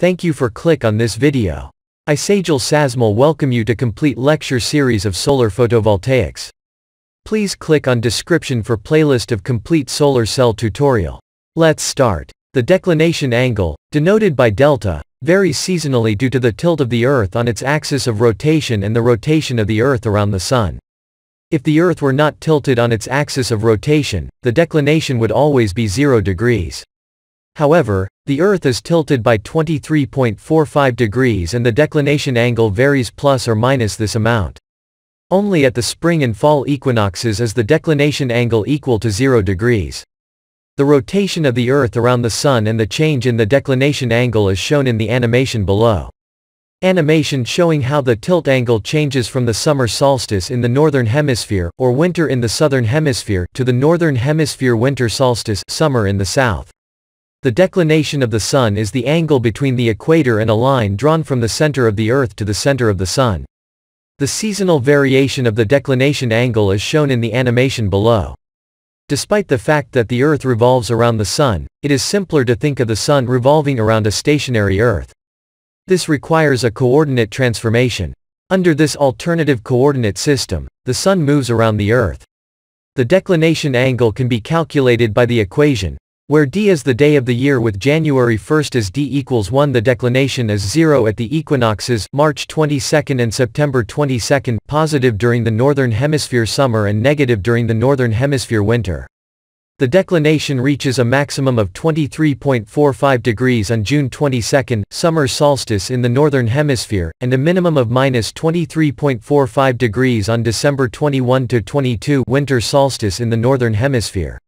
Thank you for click on this video. I Sajal Sasmal welcome you to complete lecture series of solar photovoltaics. Please click on description for playlist of complete solar cell tutorial. Let's start. The declination angle, denoted by delta, varies seasonally due to the tilt of the Earth on its axis of rotation and the rotation of the Earth around the Sun. If the Earth were not tilted on its axis of rotation, the declination would always be 0 degrees. However, the Earth is tilted by 23.45 degrees and the declination angle varies plus or minus this amount. Only at the spring and fall equinoxes is the declination angle equal to 0 degrees. The rotation of the Earth around the Sun and the change in the declination angle is shown in the animation below. Animation showing how the tilt angle changes from the summer solstice in the northern hemisphere, or winter in the southern hemisphere, to the northern hemisphere winter solstice, summer in the south. The declination of the Sun is the angle between the equator and a line drawn from the center of the Earth to the center of the Sun. The seasonal variation of the declination angle is shown in the animation below. Despite the fact that the Earth revolves around the Sun, it is simpler to think of the Sun revolving around a stationary Earth. This requires a coordinate transformation. Under this alternative coordinate system, the Sun moves around the Earth. The declination angle can be calculated by the equation where d is the day of the year with January 1st as d equals 1 the declination is 0 at the equinoxes March 22nd and September 22nd, positive during the northern hemisphere summer and negative during the northern hemisphere winter. The declination reaches a maximum of 23.45 degrees on June 22nd, summer solstice in the northern hemisphere, and a minimum of minus 23.45 degrees on December 21 to 22 winter solstice in the northern hemisphere.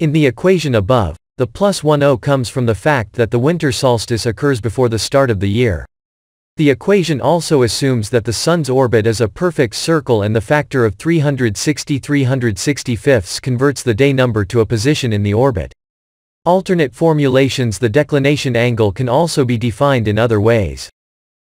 In the equation above, the plus 10 comes from the fact that the winter solstice occurs before the start of the year. The equation also assumes that the Sun's orbit is a perfect circle and the factor of 360 365 converts the day number to a position in the orbit. Alternate formulations The declination angle can also be defined in other ways.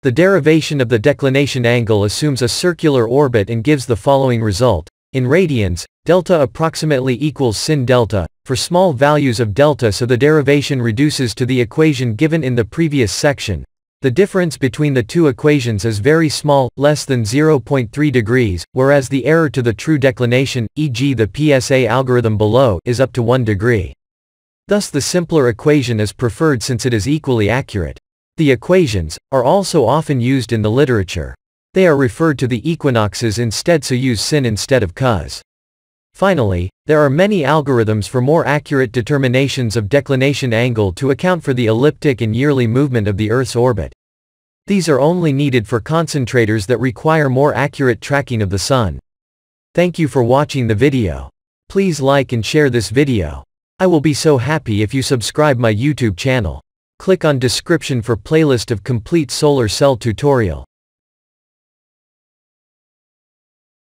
The derivation of the declination angle assumes a circular orbit and gives the following result, in radians, delta approximately equals sin delta, for small values of delta so the derivation reduces to the equation given in the previous section. The difference between the two equations is very small, less than 0.3 degrees, whereas the error to the true declination, e.g. the PSA algorithm below, is up to 1 degree. Thus the simpler equation is preferred since it is equally accurate. The equations, are also often used in the literature. They are referred to the equinoxes instead so use sin instead of cos. Finally, there are many algorithms for more accurate determinations of declination angle to account for the elliptic and yearly movement of the Earth's orbit. These are only needed for concentrators that require more accurate tracking of the Sun. Thank you for watching the video. Please like and share this video. I will be so happy if you subscribe my YouTube channel. Click on description for playlist of complete solar cell tutorial.